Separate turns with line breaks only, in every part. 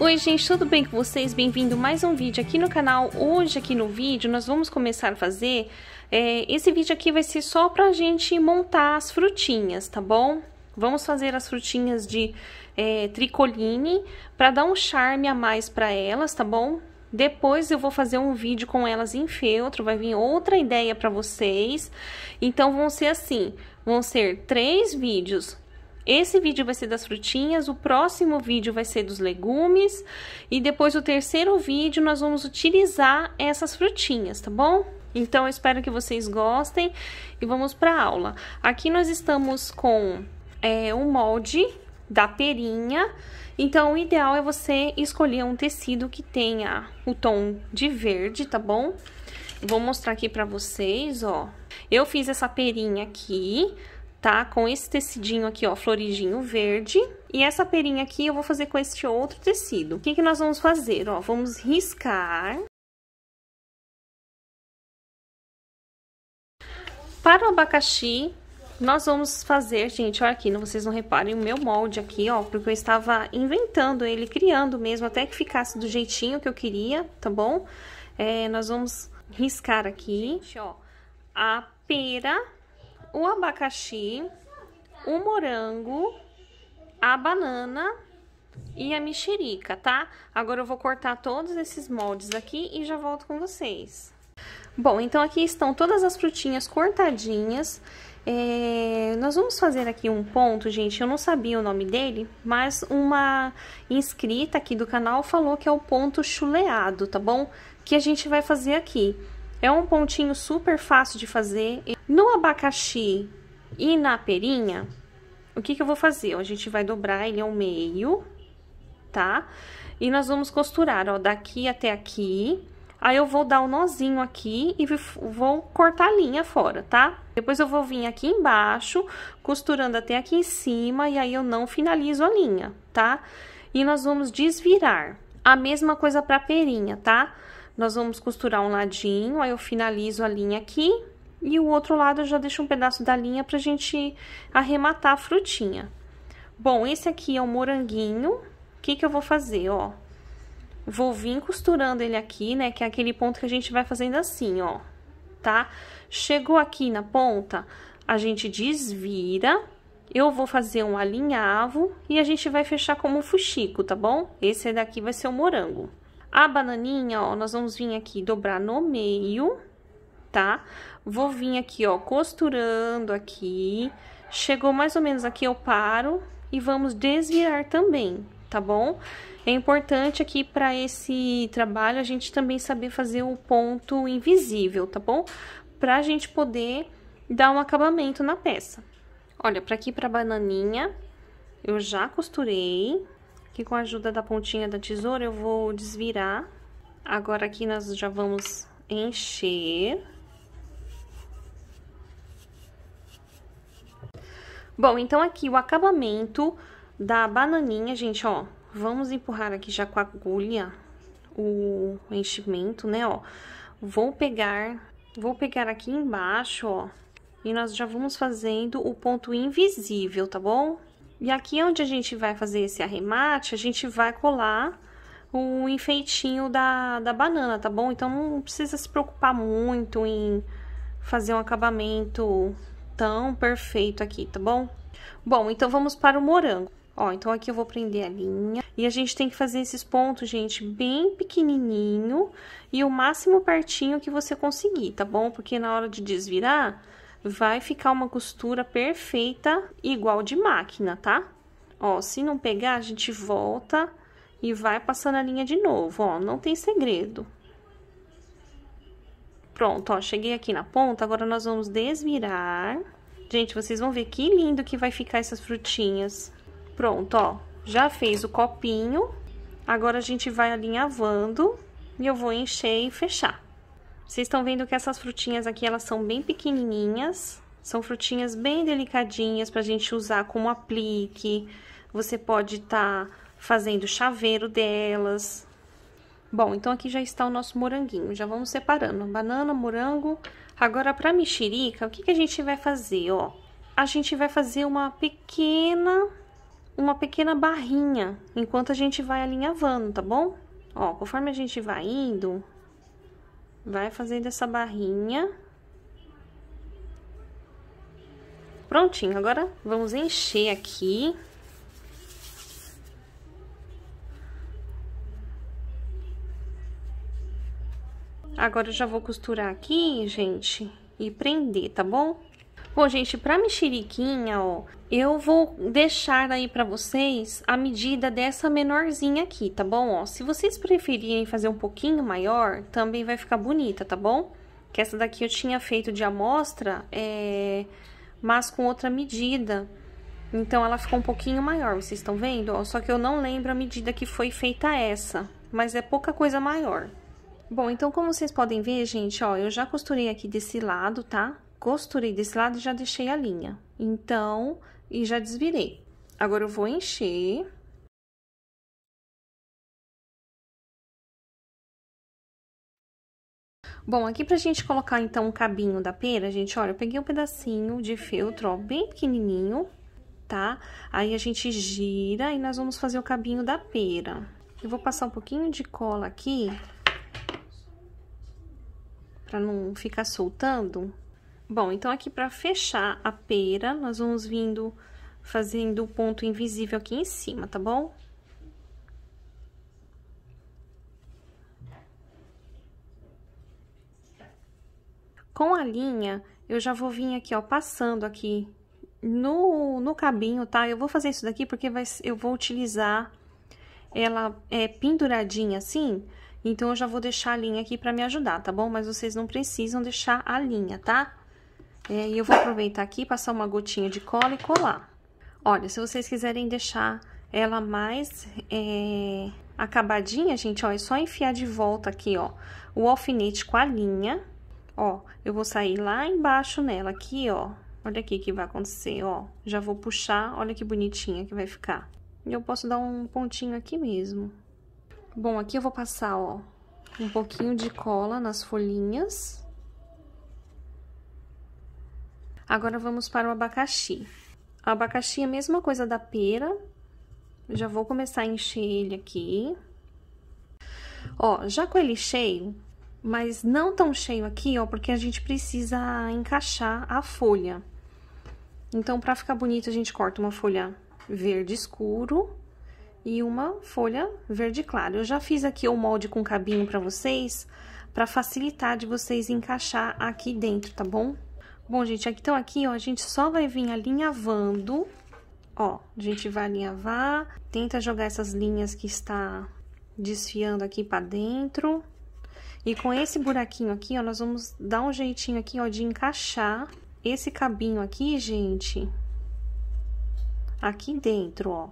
Oi gente, tudo bem com vocês? Bem-vindo mais um vídeo aqui no canal. Hoje aqui no vídeo nós vamos começar a fazer... É, esse vídeo aqui vai ser só pra gente montar as frutinhas, tá bom? Vamos fazer as frutinhas de é, tricoline para dar um charme a mais para elas, tá bom? Depois eu vou fazer um vídeo com elas em feltro, vai vir outra ideia para vocês. Então, vão ser assim, vão ser três vídeos esse vídeo vai ser das frutinhas, o próximo vídeo vai ser dos legumes e depois o terceiro vídeo nós vamos utilizar essas frutinhas, tá bom? Então eu espero que vocês gostem e vamos para a aula. Aqui nós estamos com é, o molde da perinha. Então, o ideal é você escolher um tecido que tenha o tom de verde, tá bom? Vou mostrar aqui pra vocês, ó. Eu fiz essa perinha aqui, tá? Com esse tecidinho aqui, ó, floridinho verde. E essa perinha aqui eu vou fazer com este outro tecido. O que que nós vamos fazer, ó? Vamos riscar. Para o abacaxi, nós vamos fazer, gente, olha aqui, não, vocês não reparem o meu molde aqui, ó, porque eu estava inventando ele, criando mesmo, até que ficasse do jeitinho que eu queria, tá bom? É, nós vamos riscar aqui, gente, ó, a pera o abacaxi, o morango, a banana e a mexerica, tá? Agora eu vou cortar todos esses moldes aqui e já volto com vocês. Bom, então aqui estão todas as frutinhas cortadinhas. É, nós vamos fazer aqui um ponto, gente, eu não sabia o nome dele, mas uma inscrita aqui do canal falou que é o ponto chuleado, tá bom? Que a gente vai fazer aqui. É um pontinho super fácil de fazer. No abacaxi e na perinha, o que, que eu vou fazer? a gente vai dobrar ele ao meio, tá? E nós vamos costurar, ó, daqui até aqui. Aí eu vou dar um nozinho aqui e vou cortar a linha fora, tá? Depois eu vou vir aqui embaixo, costurando até aqui em cima, e aí eu não finalizo a linha, tá? E nós vamos desvirar. A mesma coisa pra perinha, tá? Tá? Nós vamos costurar um ladinho, aí eu finalizo a linha aqui, e o outro lado eu já deixo um pedaço da linha pra gente arrematar a frutinha. Bom, esse aqui é o um moranguinho, o que que eu vou fazer, ó? Vou vir costurando ele aqui, né, que é aquele ponto que a gente vai fazendo assim, ó, tá? Chegou aqui na ponta, a gente desvira, eu vou fazer um alinhavo e a gente vai fechar como um fuxico, tá bom? Esse daqui vai ser o morango. A bananinha, ó, nós vamos vir aqui dobrar no meio, tá? Vou vir aqui, ó, costurando aqui. Chegou mais ou menos aqui, eu paro e vamos desvirar também, tá bom? É importante aqui para esse trabalho a gente também saber fazer o ponto invisível, tá bom? Pra gente poder dar um acabamento na peça. Olha, pra aqui, pra bananinha, eu já costurei, que com a ajuda da pontinha da tesoura eu vou desvirar. Agora aqui nós já vamos encher. Bom, então aqui o acabamento da bananinha, gente, ó, vamos empurrar aqui já com a agulha o enchimento, né, ó. Vou pegar, vou pegar aqui embaixo, ó, e nós já vamos fazendo o ponto invisível, tá bom? E aqui é onde a gente vai fazer esse arremate, a gente vai colar o enfeitinho da, da banana, tá bom? Então, não precisa se preocupar muito em fazer um acabamento tão perfeito aqui, tá bom? Bom, então, vamos para o morango. Ó, então, aqui eu vou prender a linha. E a gente tem que fazer esses pontos, gente, bem pequenininho e o máximo pertinho que você conseguir, tá bom? Porque na hora de desvirar, vai ficar uma costura perfeita, igual de máquina, tá? Ó, se não pegar, a gente volta e vai passando a linha de novo, ó, não tem segredo. Pronto, ó, cheguei aqui na ponta, agora nós vamos desvirar. Gente, vocês vão ver que lindo que vai ficar essas frutinhas. Pronto, ó, já fez o copinho, agora a gente vai alinhavando e eu vou encher e fechar. Vocês estão vendo que essas frutinhas aqui, elas são bem pequenininhas. São frutinhas bem delicadinhas pra gente usar como aplique. Você pode estar tá fazendo chaveiro delas. Bom, então aqui já está o nosso moranguinho. Já vamos separando. Banana, morango. Agora, pra mexerica, o que, que a gente vai fazer, ó? A gente vai fazer uma pequena uma pequena barrinha enquanto a gente vai alinhavando, tá bom? Ó, conforme a gente vai indo, Vai fazendo essa barrinha. Prontinho, agora vamos encher aqui. Agora eu já vou costurar aqui, gente, e prender, tá bom? Bom, gente, para mexeriquinha, ó, eu vou deixar aí para vocês a medida dessa menorzinha aqui, tá bom? Ó, se vocês preferirem fazer um pouquinho maior, também vai ficar bonita, tá bom? Que essa daqui eu tinha feito de amostra, é... mas com outra medida. Então, ela ficou um pouquinho maior, vocês estão vendo? Ó, só que eu não lembro a medida que foi feita essa, mas é pouca coisa maior. Bom, então, como vocês podem ver, gente, ó, eu já costurei aqui desse lado, tá? costurei desse lado e já deixei a linha. Então, e já desvirei. Agora, eu vou encher. Bom, aqui pra gente colocar, então, o cabinho da pera, gente, olha, eu peguei um pedacinho de feltro, ó, bem pequenininho, tá? Aí, a gente gira e nós vamos fazer o cabinho da pera. Eu vou passar um pouquinho de cola aqui, pra não ficar soltando, Bom, então aqui para fechar a pera, nós vamos vindo fazendo o ponto invisível aqui em cima, tá bom? Com a linha, eu já vou vir aqui, ó, passando aqui no, no cabinho, tá? Eu vou fazer isso daqui porque vai, eu vou utilizar ela é, penduradinha assim, então eu já vou deixar a linha aqui pra me ajudar, tá bom? Mas vocês não precisam deixar a linha, tá? É, e eu vou aproveitar aqui, passar uma gotinha de cola e colar. Olha, se vocês quiserem deixar ela mais é, acabadinha, gente, ó, é só enfiar de volta aqui, ó, o alfinete com a linha, ó, eu vou sair lá embaixo nela aqui, ó, olha aqui o que vai acontecer, ó, já vou puxar, olha que bonitinha que vai ficar. E eu posso dar um pontinho aqui mesmo. Bom, aqui eu vou passar, ó, um pouquinho de cola nas folhinhas. Agora vamos para o abacaxi. O abacaxi é a mesma coisa da pera. já vou começar a encher ele aqui. Ó, já com ele cheio, mas não tão cheio aqui, ó, porque a gente precisa encaixar a folha. Então, para ficar bonito, a gente corta uma folha verde escuro e uma folha verde claro. Eu já fiz aqui o molde com cabinho para vocês, para facilitar de vocês encaixar aqui dentro, tá bom? Bom, gente, então aqui, ó, a gente só vai vir alinhavando, ó, a gente vai alinhavar, tenta jogar essas linhas que está desfiando aqui pra dentro. E com esse buraquinho aqui, ó, nós vamos dar um jeitinho aqui, ó, de encaixar esse cabinho aqui, gente, aqui dentro, ó.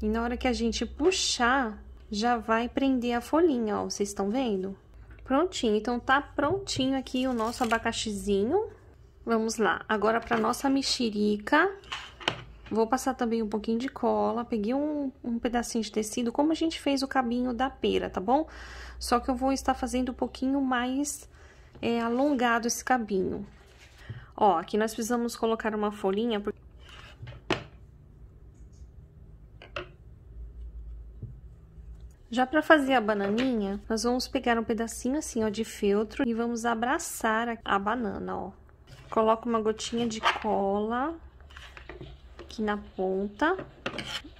E na hora que a gente puxar, já vai prender a folhinha, ó, vocês estão vendo? Prontinho, então tá prontinho aqui o nosso abacaxizinho. Vamos lá, agora para nossa mexerica, vou passar também um pouquinho de cola. Peguei um, um pedacinho de tecido, como a gente fez o cabinho da pera, tá bom? Só que eu vou estar fazendo um pouquinho mais é, alongado esse cabinho. Ó, aqui nós precisamos colocar uma folhinha, Já para fazer a bananinha, nós vamos pegar um pedacinho assim, ó, de feltro e vamos abraçar a banana, ó. Coloca uma gotinha de cola aqui na ponta.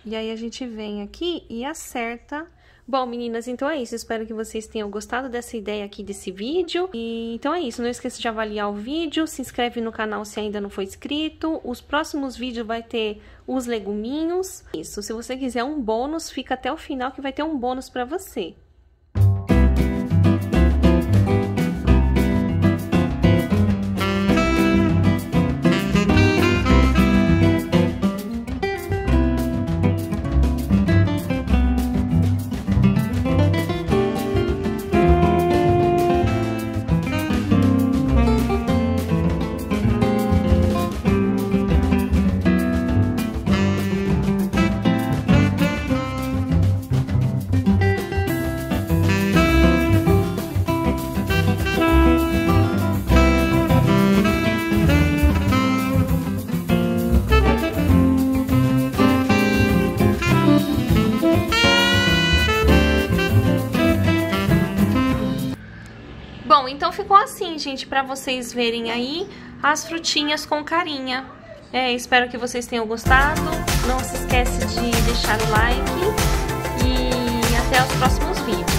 E aí, a gente vem aqui e acerta Bom, meninas, então é isso. Espero que vocês tenham gostado dessa ideia aqui desse vídeo. E, então é isso. Não esqueça de avaliar o vídeo, se inscreve no canal se ainda não for inscrito. Os próximos vídeos vai ter os leguminhos. Isso, se você quiser um bônus, fica até o final que vai ter um bônus para você. então ficou assim, gente, para vocês verem aí as frutinhas com carinha. É, espero que vocês tenham gostado. Não se esquece de deixar o like e até os próximos vídeos.